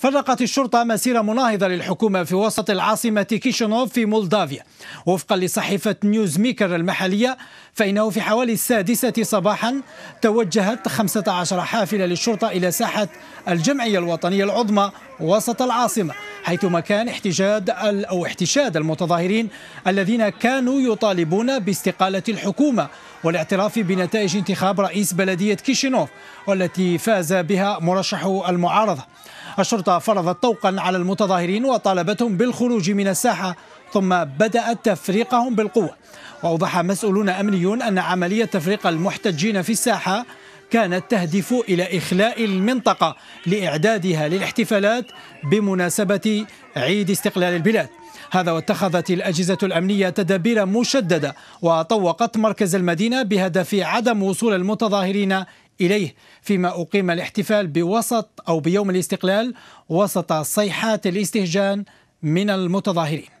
فرقت الشرطة مسيرة مناهضة للحكومة في وسط العاصمة كيشينوف في مولدافيا وفقا لصحيفة نيوز ميكر المحلية فإنه في حوالي السادسة صباحا توجهت 15 حافلة للشرطة إلى ساحة الجمعية الوطنية العظمى وسط العاصمة حيث كان احتجاد أو احتشاد المتظاهرين الذين كانوا يطالبون باستقالة الحكومة والاعتراف بنتائج انتخاب رئيس بلدية كيشينوف والتي فاز بها مرشح المعارضة الشرطة فرضت طوقا على المتظاهرين وطالبتهم بالخروج من الساحة ثم بدأت تفريقهم بالقوة وأوضح مسؤولون أمنيون أن عملية تفريق المحتجين في الساحة كانت تهدف إلى إخلاء المنطقة لإعدادها للاحتفالات بمناسبة عيد استقلال البلاد هذا واتخذت الأجهزة الأمنية تدابير مشددة وطوقت مركز المدينة بهدف عدم وصول المتظاهرين إليه فيما أقيم الاحتفال بوسط أو بيوم الاستقلال وسط صيحات الاستهجان من المتظاهرين